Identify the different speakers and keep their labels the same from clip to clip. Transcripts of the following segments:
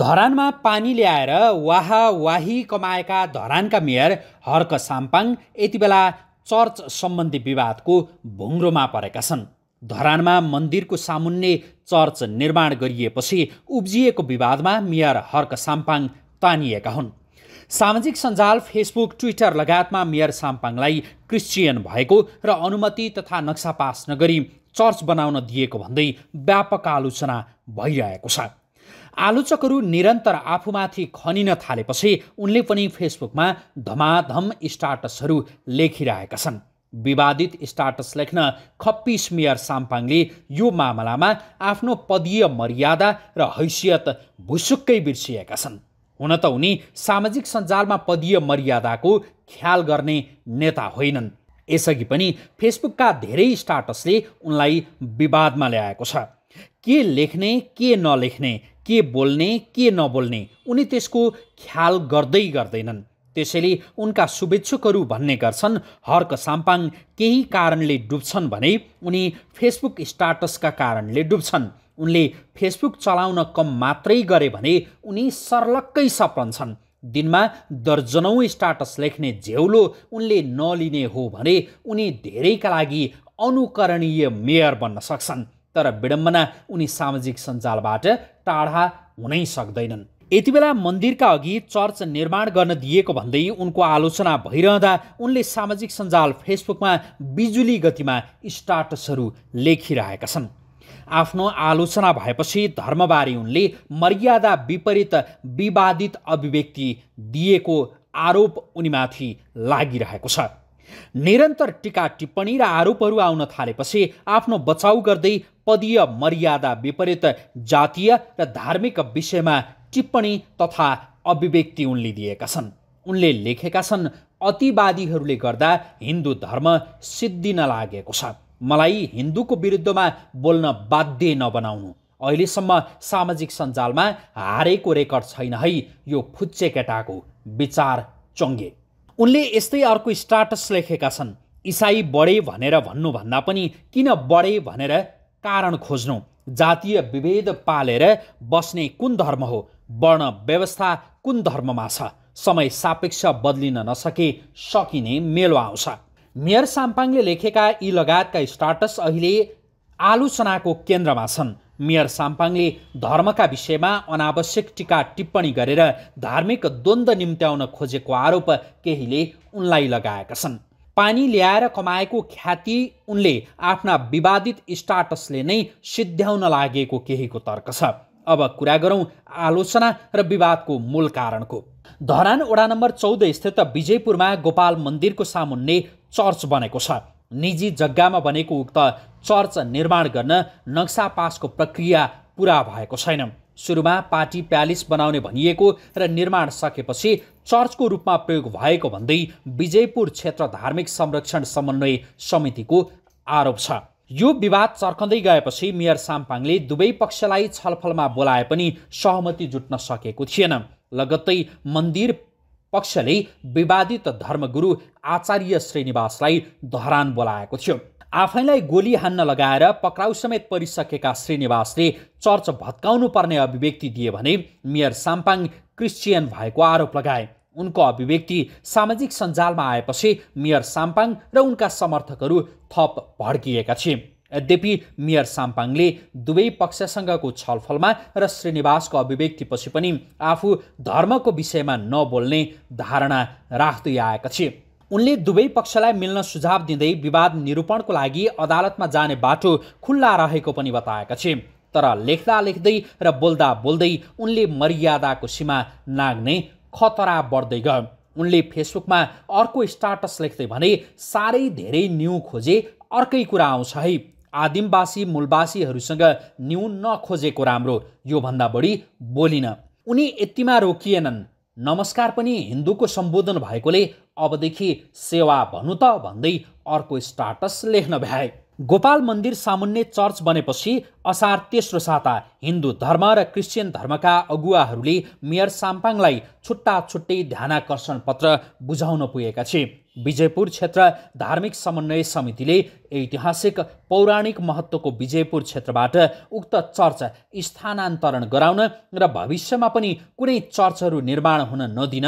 Speaker 1: धरानमा पानी ल्याएर वाहवाही कमाएका धरानका मेयर हर्क साम्पाङ यति बेला चर्च सम्बन्धी विवादको भुङ्रोमा परेका छन् धरानमा मन्दिरको सामुन्ने चर्च निर्माण गरिएपछि उब्जिएको विवादमा मेयर हर्क साम्पाङ तानिएका हुन् सामाजिक सञ्जाल फेसबुक ट्विटर लगायतमा मेयर साम्पाङलाई क्रिस्चियन भएको र अनुमति तथा नक्सा पास नगरी चर्च बनाउन दिएको भन्दै व्यापक आलोचना भइरहेको छ आलोचकहरू निरन्तर आफूमाथि खनिन थालेपछि उनले पनि फेसबुकमा धमाधम स्टाटसहरू लेखिरहेका छन् विवादित स्टाटस लेख्न खप्पी स्मियर साम्पाङले यो मामलामा आफ्नो पदीय मर्यादा र हैसियत भुसुक्कै बिर्सिएका छन् हुन त उनी सामाजिक सञ्जालमा पदीय मर्यादाको ख्याल गर्ने नेता होइनन् यसअघि पनि फेसबुकका धेरै स्टाटसले उनलाई विवादमा ल्याएको छ के लेख्ने के नलेख्ने के बोल्ने के नबोल्ने उनी त्यसको ख्याल गर्दै गर्दैनन् त्यसैले उनका शुभेच्छुकहरू भन्ने गर्छन् हर्क साम्पाङ केही कारणले डुब्छन् भने उनी फेसबुक स्टाटसका कारणले डुब्छन् उनले फेसबुक चलाउन कम मात्रै गरे भने उनी सर्लक्कै सपन्छन् दिनमा दर्जनौँ स्टाटस लेख्ने झेउलो उनले नलिने हो भने उनी धेरैका लागि अनुकरणीय मेयर बन्न सक्छन् तर विडम्बना उनी सामाजिक सञ्जालबाट टाढा हुनै सक्दैनन् यति बेला मन्दिरका अघि चर्च निर्माण गर्न दिएको भन्दै उनको आलोचना भइरहँदा उनले सामाजिक सञ्जाल फेसबुकमा बिजुली गतिमा स्टाटसहरू लेखिरहेका छन् आफ्नो आलोचना भएपछि धर्मबारे उनले मर्यादा विपरीत विवादित अभिव्यक्ति दिएको आरोप उनीमाथि लागिरहेको छ निरन्तर टिका टिप्पणी र आरोपहरू आउन थालेपछि आफ्नो बचाउ गर्दै पदीय मर्यादा विपरीत जातीय र धार्मिक विषयमा टिप्पणी तथा अभिव्यक्ति उनले दिएका छन् उनले लेखेका छन् अतिवादीहरूले गर्दा हिन्दू धर्म सिद्धिन लागेको छ मलाई हिन्दूको विरुद्धमा बोल्न बाध्य नबनाउनु अहिलेसम्म सामाजिक सञ्जालमा हारेको रेकर्ड छैन है यो फुच्चे केटाको विचार चङ्गे उनले यस्तै अर्को स्टाटस लेखेका छन् इसाई बढे भनेर भन्नुभन्दा पनि किन बढे भनेर कारण खोज्नु जातीय विभेद पालेर बस्ने कुन धर्म हो वर्ण व्यवस्था कुन धर्ममा छ समय सापेक्ष बदलिन नसके सकिने मेलो आउँछ मेयर साम्पाङले लेखेका यी लगायतका स्टाटस अहिले आलोचनाको केन्द्रमा छन् मेयर साम्पाङले धर्मका विषयमा अनावश्यक टिका टिप्पणी गरेर धार्मिक द्वन्द्व निम्त्याउन खोजेको आरोप केहीले उनलाई लगाएका छन् पानी ल्याएर कमाएको ख्याति उनले आफ्ना विवादित स्टाटसले नै सिद्ध्याउन लागेको केहीको तर्क छ अब कुरा गरौँ आलोचना र विवादको मूल कारणको धरान ओडा नम्बर चौध स्थित विजयपुरमा गोपाल मन्दिरको सामुन्ने चर्च बनेको छ निजी जग्गामा बनेको उक्त चर्च निर्माण गर्न नक्सा पासको प्रक्रिया पुरा भएको छैन सुरुमा पार्टी प्यालेस बनाउने भनिएको र निर्माण सकेपछि चर्चको रूपमा प्रयोग भएको भन्दै विजयपुर क्षेत्र धार्मिक संरक्षण समन्वय समितिको आरोप छ यो विवाद चर्कँदै गएपछि मेयर साम्पाङले दुवै पक्षलाई छलफलमा बोलाए पनि सहमति जुट्न सकेको थिएन लगत्तै मन्दिर पक्षले विवादित धर्मगुरु आचार्य श्रीनिवासलाई धरान बोलाएको थियो आफैलाई गोली हान्न लगाएर पक्राउ समेत परिसकेका श्रीनिवासले चर्च भत्काउनु पर्ने अभिव्यक्ति दिए भने मेयर साम्पाङ क्रिस्चियन भएको आरोप लगाए उनको अभिव्यक्ति सामाजिक सञ्जालमा आएपछि मेयर साम्पाङ र उनका समर्थकहरू थप भड्किएका थिए यद्यपि मेयर साम्पाङले दुवै पक्षसँगको छलफलमा र श्रीनिवासको अभिव्यक्तिपछि पनि आफू धर्मको विषयमा नबोल्ने धारणा राख्दै आएका थिए उनले दुवै पक्षलाई मिल्न सुझाव दिँदै विवाद निरूपणको लागि अदालतमा जाने बाटो खुल्ला रहेको पनि बताएका थिए तर लेख्दा लेख्दै र बोल्दा बोल्दै उनले मर्यादाको सीमा नाग्ने खतरा बढ्दै गयो उनले फेसबुकमा अर्को स्टाटस लेख्दै भने साह्रै धेरै न्यु खोजे अर्कै कुरा आउँछ है आदिमवासी मूलवासीहरूसँग न्यु नखोजेको राम्रो योभन्दा बढी बोलिन उनी यतिमा रोकिएनन् नमस्कार पनि हिन्दूको सम्बोधन भएकोले अबदेखि सेवा भन्नु त भन्दै अर्को स्टाटस लेख्न भ्याए गोपाल मन्दिर सामुन्ने चर्च बनेपछि असार तेस्रो साता हिन्दू धर्म र क्रिस्चियन धर्मका अगुवाहरूले मेयर साम्पाङलाई छुट्टा छुट्टै ध्यानाकर्षण पत्र बुझाउन पुगेका थिए विजयपुर क्षेत्र धार्मिक समन्वय समितिले ऐतिहासिक पौराणिक महत्त्वको विजयपुर क्षेत्रबाट उक्त चर्च स्थानान्तरण गराउन र भविष्यमा पनि कुनै चर्चहरू निर्माण हुन नदिन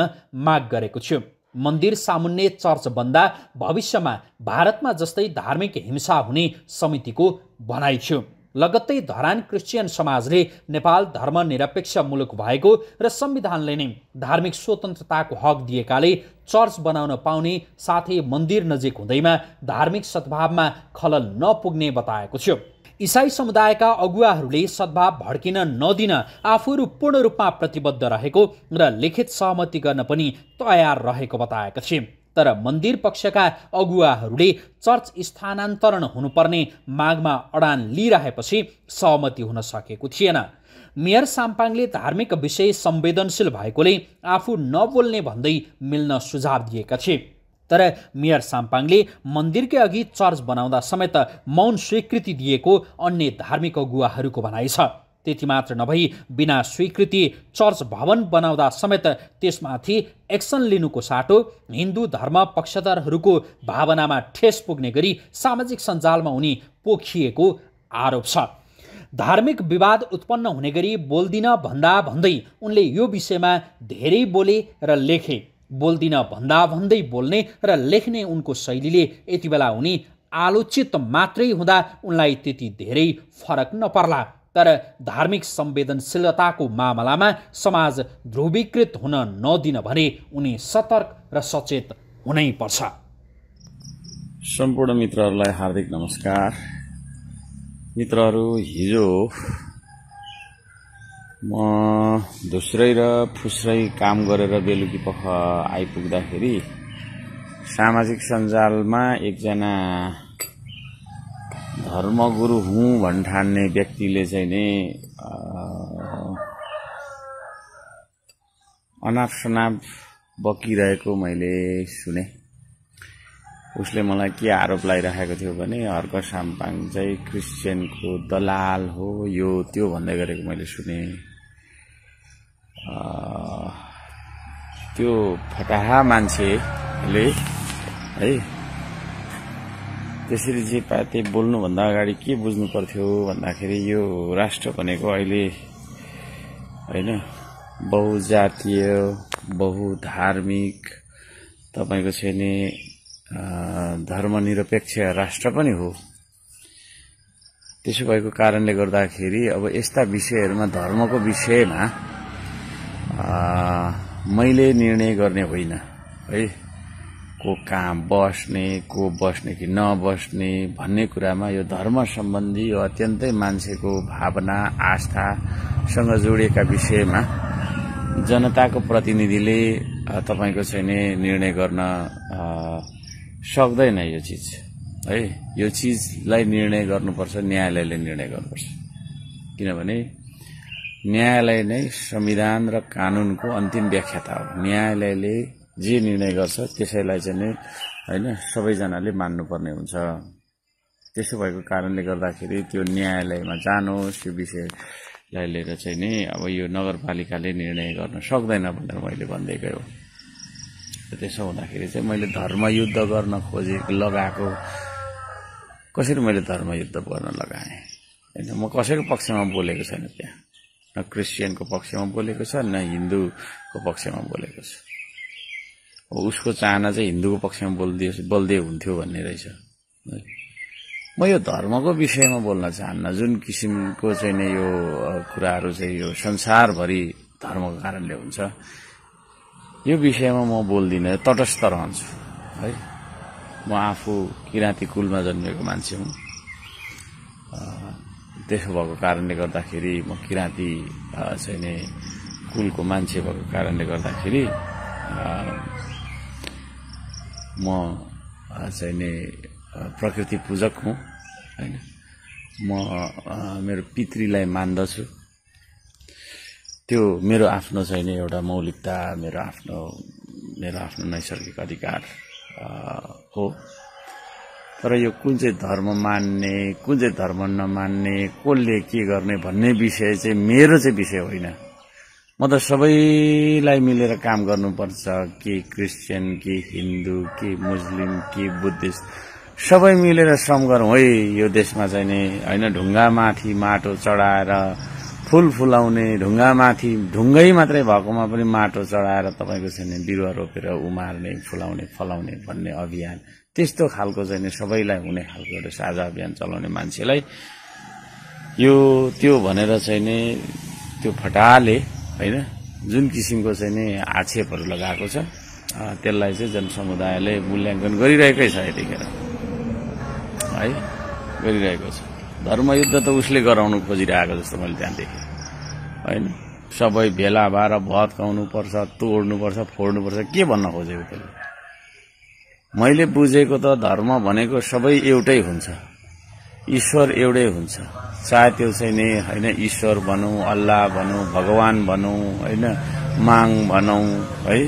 Speaker 1: माग गरेको थियो मन्दिर सामुन्ने चर्च बन्दा भविष्यमा भारतमा जस्तै धार्मिक हिंसा हुने समितिको भनाइ थियो लगत्तै धरान क्रिस्चियन समाजले नेपाल धर्मनिरपेक्ष मुलुक भएको र संविधानले नै धार्मिक स्वतन्त्रताको हक दिएकाले चर्च बनाउन पाउने साथै मन्दिर नजिक हुँदैमा धार्मिक सद्भावमा खलल नपुग्ने बताएको थियो इसाई समुदायका अगुवाहरूले सद्भाव भड्किन नदिन आफूहरू पूर्ण रूपमा प्रतिबद्ध रहेको र लिखित सहमति गर्न पनि तयार रहेको बताएका थिए तर मन्दिर पक्षका अगुवाहरूले चर्च स्थानान्तरण हुनुपर्ने मागमा अडान लिइरहेपछि सहमति हुन सकेको थिएन मेयर साम्पाङले धार्मिक विषय संवेदनशील भएकोले आफू नबोल्ने भन्दै मिल्न सुझाव दिएका थिए तर मेयर साम्पाङले मन्दिरकै अघि चर्च बनाउँदा समेत मौन स्वीकृति दिएको अन्य धार्मिक गुवाहरूको भनाइ छ त्यति मात्र नभई बिना स्वीकृति चर्च भवन बनाउँदा समेत त्यसमाथि एक्सन लिनुको साटो हिन्दू धर्म पक्षधरहरूको भावनामा ठेस पुग्ने गरी सामाजिक सञ्जालमा उनी पोखिएको आरोप छ धार्मिक विवाद उत्पन्न हुने गरी बोल्दिन भन्दा भन्दै उनले यो विषयमा धेरै बोले र लेखे बोल्दिन भन्दा भन्दै बोल्ने र लेख्ने उनको शैलीले यति बेला उनी आलोचित मात्रै हुँदा उनलाई त्यति धेरै फरक नपर्ला तर धार्मिक संवेदनशीलताको मामलामा समाज ध्रुवीकृत हुन नदिन भने उनी सतर्क र सचेत हुनै पर्छ
Speaker 2: सम्पूर्ण मित्रहरूलाई हार्दिक नमस्कार मित्रहरू हिजो म धुस्रै र फुस्रै काम गरेर बेलुकी पख आइपुग्दाखेरि सामाजिक सञ्जालमा एकजना धर्मगुरु हुँ भन् ठान्ने व्यक्तिले चाहिँ नि अनाप सनाप बकिरहेको मैले सुने उसले मलाई के आरोप लगाइराखेको थियो भने हर्क साम्पाङ चाहिँ क्रिस्चियनको दलाल हो यो त्यो भन्दै गरेको मैले सुने त्यो फटाहा मान्छेले है त्यसरी जे पाए त्यही बोल्नुभन्दा अगाडि के बुझ्नु पर्थ्यो भन्दाखेरि यो राष्ट्र भनेको अहिले होइन बहुजातीय बहुधार्मिक तपाईँको छैन धर्मनिरपेक्ष राष्ट्र पनि हो त्यसो भएको कारणले गर्दाखेरि अब यस्ता विषयहरूमा धर्मको विषयमा मैले निर्णय गर्ने होइन है को कहाँ बस्ने को बस्ने कि नबस्ने भन्ने कुरामा यो धर्म सम्बन्धी यो अत्यन्तै मान्छेको भावना आस्थासँग जोडिएका विषयमा जनताको प्रतिनिधिले तपाईँको छैन निर्णय गर्न सक्दैन यो चिज है यो चिजलाई निर्णय गर्नुपर्छ न्यायालयले निर्णय गर्नुपर्छ किनभने न्यायालय नै संविधान र कानूनको अन्तिम व्याख्याता हो न्यायालयले जे निर्णय गर्छ त्यसैलाई चाहिँ नै होइन सबैजनाले मान्नुपर्ने हुन्छ त्यसो भएको कारणले गर्दाखेरि त्यो न्यायालयमा जानुहोस् यो विषयलाई लिएर चाहिँ नि अब यो नगरपालिकाले निर्णय गर्न सक्दैन भनेर मैले भनिदिएकै हो त्यसो हुँदाखेरि चाहिँ मैले धर्मयुद्ध गर्न खोजे लगाएको कसरी मैले धर्मयुद्ध गर्न लगाएँ होइन म कसैको पक्षमा बोलेको छैन त्यहाँ न क्रिस्चियनको पक्षमा बोलेको छ न हिन्दूको पक्षमा बोलेको छ उसको चाहना चाहिँ हिन्दूको पक्षमा बोलिदियो बोलिदिए हुन्थ्यो भन्ने रहेछ म यो धर्मको विषयमा बोल्न चाहन्न जुन किसिमको चाहिँ नै यो कुराहरू चाहिँ यो संसारभरि धर्मको कारणले हुन्छ यो विषयमा म बोल्दिनँ तटस्थ रहन्छु है म आफू किराँती कुलमा जन्मेको मान्छे हुँ त्यसो भएको कारणले गर्दाखेरि म किराँती चाहिँ कुलको मान्छे भएको कारणले गर्दाखेरि म चाहिँ प्रकृति पूजक हुँ होइन म मेरो पितृलाई मान्दछु त्यो मेरो आफ्नो चाहिँ एउटा मौलिकता मेरो आफ्नो मेरो आफ्नो नैसर्गिक अधिकार हो तर यो कुन चाहिँ धर्म मान्ने कुन चाहिँ धर्म नमान्ने कसले के गर्ने भन्ने विषय चाहिँ मेरो चाहिँ विषय होइन म त सबैलाई मिलेर काम गर्नुपर्छ के क्रिस्चियन के हिन्दू के मुस्लिम के बुद्धिस्ट सबै मिलेर श्रम गरौँ है यो देशमा चाहिँ नि होइन ढुङ्गामाथि माटो चढाएर फुल फुलाउने ढुङ्गामाथि ढुङ्गै मात्रै भएकोमा पनि माटो चढाएर तपाईँको छैन बिरुवा रोपेर उमार्ने फुलाउने फलाउने भन्ने अभियान त्यस्तो खालको नि सबैलाई हुने खालको एउटा साझा अभियान चलाउने मान्छेलाई यो त्यो भनेर चाहिँ नि त्यो फटाले होइन जुन किसिमको चाहिँ नि आक्षेपहरू लगाएको छ त्यसलाई चाहिँ जनसमुदायले मूल्याङ्कन गरिरहेकै छ यतिखेर है गरिरहेको छ धर्मयुद्ध त उसले गराउनु खोजिरहेको जस्तो मैले त्यहाँ देखेँ होइन सबै भेला भएर भत्काउनुपर्छ तोड्नुपर्छ फोड्नुपर्छ के भन्न खोजेको त्यसले मैले बुझेको त धर्म भनेको सबै एउटै हुन्छ ईश्वर एउटै हुन्छ चाहे त्यो चाहिँ नि होइन ईश्वर भनौँ अल्लाह भनौँ भगवान भनौँ होइन माङ भनौँ है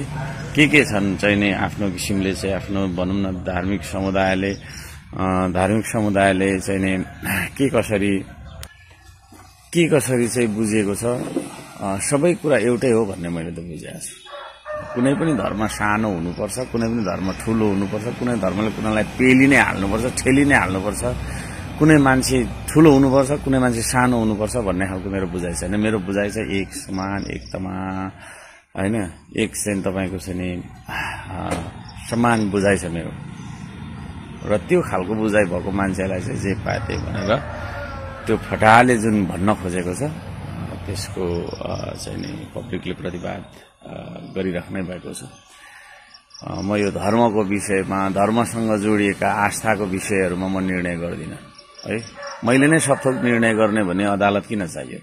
Speaker 2: के के छन् चाहिँ नि आफ्नो किसिमले चाहिँ आफ्नो भनौँ न धार्मिक समुदायले धार्मिक समुदायले चाहिँ नि के कसरी के कसरी चाहिँ बुझेको छ सबै कुरा एउटै हो भन्ने मैले त बुझेको छु कुनै पनि धर्म सानो हुनुपर्छ कुनै पनि धर्म ठुलो हुनुपर्छ कुनै धर्मले कुनैलाई पेली नै हाल्नुपर्छ ठेली नै हाल्नुपर्छ कुनै मान्छे ठुलो हुनुपर्छ कुनै मान्छे सानो हुनुपर्छ भन्ने खालको मेरो बुझाइ छैन मेरो बुझाइ छ एक समान एक एकतामा होइन एक चाहिँ तपाईँको चाहिँ नि समान बुझाइ छ मेरो र त्यो खालको बुझाइ भएको मान्छेलाई चाहिँ जे पाए त्यही भनेर त्यो फटाले जुन भन्न खोजेको छ त्यसको चाहिँ नि पब्लिकले प्रतिवाद गरिराख्नै भएको छ म यो धर्मको विषयमा धर्मसँग जोडिएका आस्थाको विषयहरूमा म निर्णय गर्दिनँ है मैले नै सबथोक निर्णय गर्ने भने अदालत किन चाहियो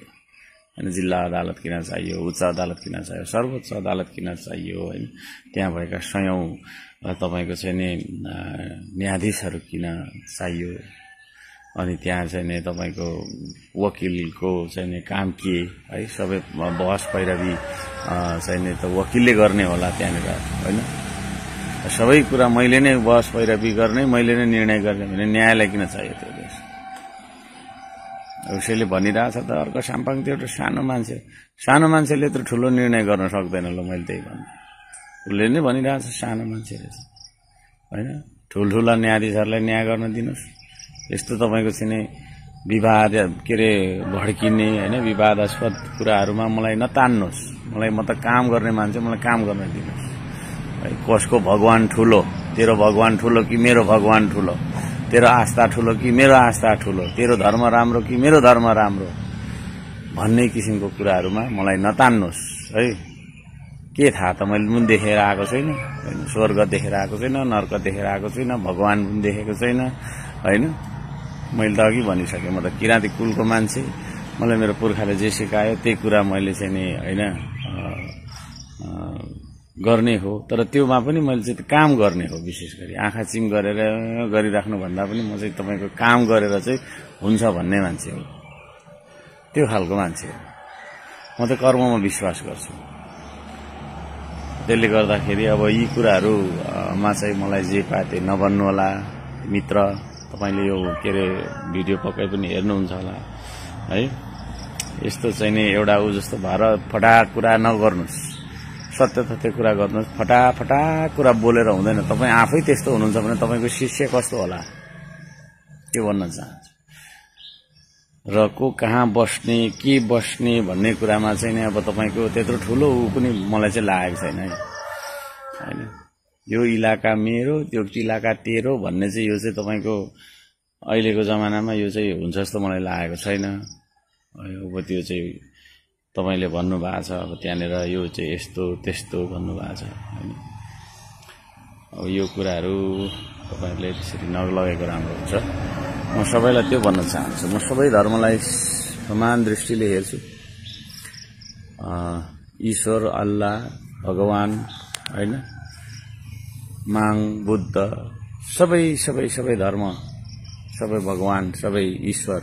Speaker 2: होइन जिल्ला अदालत किन चाहियो उच्च अदालत किन चाहियो सर्वोच्च अदालत किन चाहियो होइन त्यहाँ भएका सयौँ तपाईँको चाहिँ नि न्यायाधीशहरू किन चाहियो अनि त्यहाँ चाहिँ नि तपाईँको वकिलको चाहिँ नि काम के है सबै बहस पैरवी चाहिँ नि त वकिलले गर्ने होला त्यहाँनिर होइन सबै कुरा मैले नै बहस पैरवी गर्ने मैले नै निर्णय गर्ने भने न्यायालय किन चाहियो त्यो देश उसैले भनिरहेछ त अर्को साम्पाङ त्यो एउटा सानो मान्छे सानो मान्छेले यत्रो ठुलो निर्णय गर्न सक्दैन ल मैले त्यही भन्नु उसले नै भनिरहेछ सानो मान्छेले होइन ठुल्ठुला न्यायाधीशहरूलाई न्याय गर्न दिनुहोस् यस्तो तपाईँको चाहिँ विवाद के अरे भड्किने होइन विवादास्पद कुराहरूमा मलाई नतान्नुहोस् मलाई म त काम गर्ने मान्छे मलाई काम गर्न दिनुहोस् है कसको भगवान् ठुलो तेरो भगवान् ठुलो कि मेरो भगवान् ठुलो तेरो आस्था ठुलो कि मेरो आस्था ठुलो तेरो धर्म राम्रो कि मेरो धर्म राम्रो भन्ने किसिमको कुराहरूमा मलाई नतान्नुहोस् है के थाहा त मैले पनि देखेर आएको छैन होइन स्वर्ग देखेर आएको छैन नर्क देखेर आएको छैन भगवान् पनि देखेको छैन होइन मैले त अघि भनिसकेँ म त किराँती कुलको मान्छे मलाई मेरो पुर्खाले जे सिकायो त्यही कुरा मैले चाहिँ नि होइन गर्ने हो तर त्योमा पनि मैले चाहिँ काम गर्ने हो विशेष गरी आँखा चिम गरेर गरिराख्नुभन्दा पनि म चाहिँ तपाईँको काम गरेर चाहिँ हुन्छ भन्ने मान्छे हो त्यो खालको मान्छे हो म त कर्ममा विश्वास गर्छु त्यसले गर्दाखेरि अब यी कुराहरूमा चाहिँ मलाई जे पाए त्यही नभन्नुहोला मित्र तपाईँले यो के अरे भिडियो पक्कै पनि हेर्नुहुन्छ होला है यस्तो चाहिँ नि एउटा ऊ जस्तो भएर फटा कुरा नगर्नुहोस् सत्य तथ्य कुरा गर्नुहोस् फटाफटा कुरा बोलेर हुँदैन तपाईँ आफै त्यस्तो हुनुहुन्छ भने तपाईँको शिष्य कस्तो होला त्यो भन्न चाहन्छु र को कहाँ बस्ने के बस्ने भन्ने कुरामा चाहिँ नि अब तपाईँको त्यत्रो ठुलो ऊ पनि मलाई चाहिँ लागेको छैन है होइन यो इलाका मेरो त्यो इलाका तेरो भन्ने चाहिँ यो चाहिँ तपाईँको अहिलेको जमानामा यो चाहिँ हुन्छ जस्तो मलाई लागेको छैन अब त्यो चाहिँ तपाईँले भन्नुभएको छ अब त्यहाँनिर यो चाहिँ यस्तो त्यस्तो भन्नुभएको छ होइन अब यो कुराहरू तपाईँहरूले त्यसरी नलगेको राम्रो हुन्छ म सबैलाई त्यो भन्न चाहन्छु म सबै धर्मलाई समान दृष्टिले हेर्छु ईश्वर अल्लाह भगवान होइन माङ बुद्ध सबै सबै सबै धर्म सबै भगवान सबै ईश्वर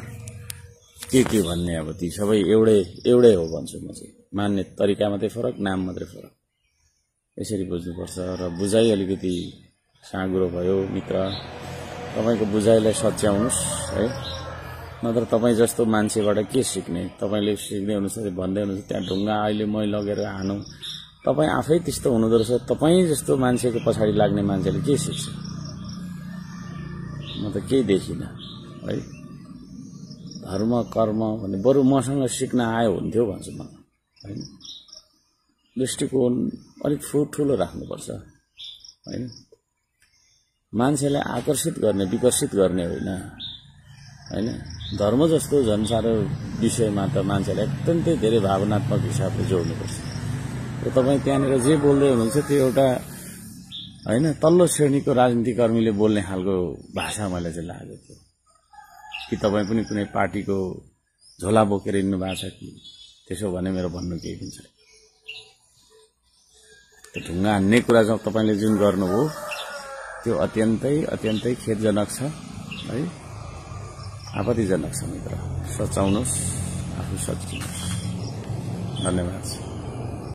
Speaker 2: के के भन्ने अब ती सबै एउटै एउटै हो भन्छु म चाहिँ मान्ने तरिका मात्रै फरक नाम मात्रै फरक यसरी बुझ्नुपर्छ र बुझाइ अलिकति साँगुरो भयो मित्र तपाईँको बुझाइलाई सच्याउनुहोस् है नत्र तपाईँ जस्तो मान्छेबाट के सिक्ने तपाईँले सिक्ने अनुसार भन्दै हुनुहुन्छ त्यहाँ ढुङ्गा अहिले मै लगेर हानौँ तपाईँ आफै त्यस्तो हुनुहुँदो रहेछ तपाईँ जस्तो मान्छेको पछाडि लाग्ने मान्छेले के सिक्छ म त केही देखिनँ है धर्म कर्म भने बरु मसँग सिक्न आयो हुन्थ्यो भन्छु म होइन दृष्टिकोण अलिक ठुल्ठुलो राख्नुपर्छ होइन मान्छेलाई आकर्षित गर्ने विकसित गर्ने होइन होइन धर्म जस्तो झन् साह्रो विषयमा त मान्छेलाई अत्यन्तै धेरै भावनात्मक हिसाबले जोड्नुपर्छ र तपाईँ त्यहाँनिर जे बोल्दै हुनुहुन्छ त्यो एउटा होइन तल्लो श्रेणीको राजनीति कर्मीले बोल्ने खालको भाषा मलाई चाहिँ लागेको थियो कि तपाईँ पनि कुनै पार्टीको झोला बोकेर हिँड्नु भएको छ कि त्यसो भने मेरो भन्नु केही पनि छैन त्यो ढुङ्गा हान्ने कुरा चाहिँ तपाईँले जुन गर्नुभयो त्यो अत्यन्तै अत्यन्तै खेदजनक छ है आपत्तिजनक छ मित्र सचाउनुहोस् आफू सचिनुहोस् धन्यवाद